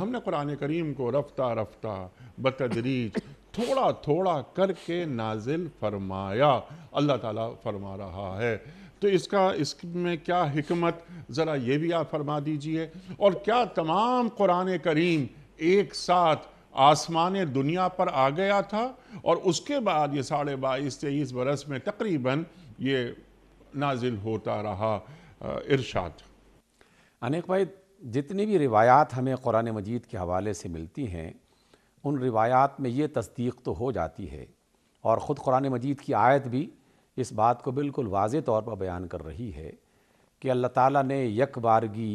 हमने कुरान करीम को रफ्ता रफ्ता बतदरीज थोड़ा थोड़ा करके नाजिल फरमाया अल्लाह ताला फरमा रहा है तो इसका इसमें क्या हमत ज़रा ये भी आप फरमा दीजिए और क्या तमाम कुरान करीम एक साथ आसमान दुनिया पर आ गया था और उसके बाद ये साढ़े बाईस तेईस बरस में तकरीबन ये नाजिल होता रहा इरशाद अनेक भाई जितनी भी रिवायात हमें क़ुरान मजीद के हवाले से मिलती हैं उन रिवायात में ये तस्दीक तो हो जाती है और ख़ुद कुरान मजीद की आयत भी इस बात को बिल्कुल वाज तौर पर बयान कर रही है कि अल्लाह ताला ने यक बारगी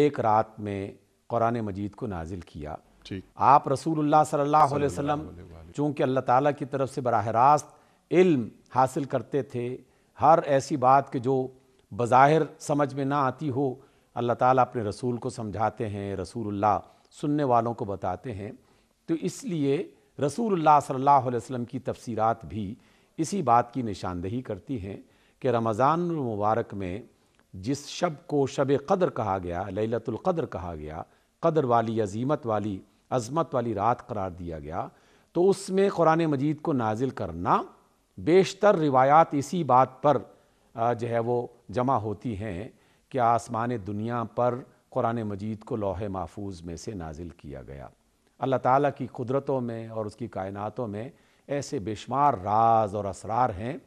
एक रात में कुरान मजीद को नाजिल किया आप रसूल सल्लल्लाहु अलैहि वसल्लम चूँकि अल्लाह ताला की तरफ से बरह रास्त इल्म हासिल करते थे हर ऐसी बात के जो बज़ाहिर समझ में ना आती हो अल्लाह ताला अपने रसूल को समझाते हैं रसूलुल्लाह सुनने वालों को बताते हैं तो इसलिए रसूलुल्लाह सल्लल्लाहु अलैहि वसल्लम की तफसीरात भी इसी बात की निशानदेही करती हैं कि रमज़ान मुबारक में जिस शब को शब कदर कहा गया ललतुल कदर कहा गया कदर वाली अजीमत वाली अजमत वाली रात करार दिया गया तो उसमें क़ुरान मजीद को नाजिल करना बेशतर रिवायात इसी बात पर जो है वो जमा होती हैं कि आसमान दुनिया पर कुरान मजीद को लोहे महफूज में से नाजिल किया गया अल्लाह ताला की कुदरतों में और उसकी कायनातों में ऐसे बेशुमार राज और असरार हैं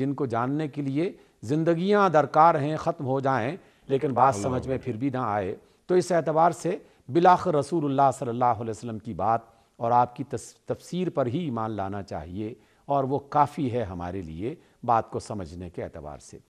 जिनको जानने के लिए ज़िंदियाँ दरकार हैं ख़त्म हो जाएँ लेकिन बात समझ में फिर भी ना आए तो इस एतबार से बिलाख रसूल सल्ला वसम की बात और आपकी तफसीर पर ही ईमान लाना चाहिए और वो काफ़ी है हमारे लिए बात को समझने के अतबार से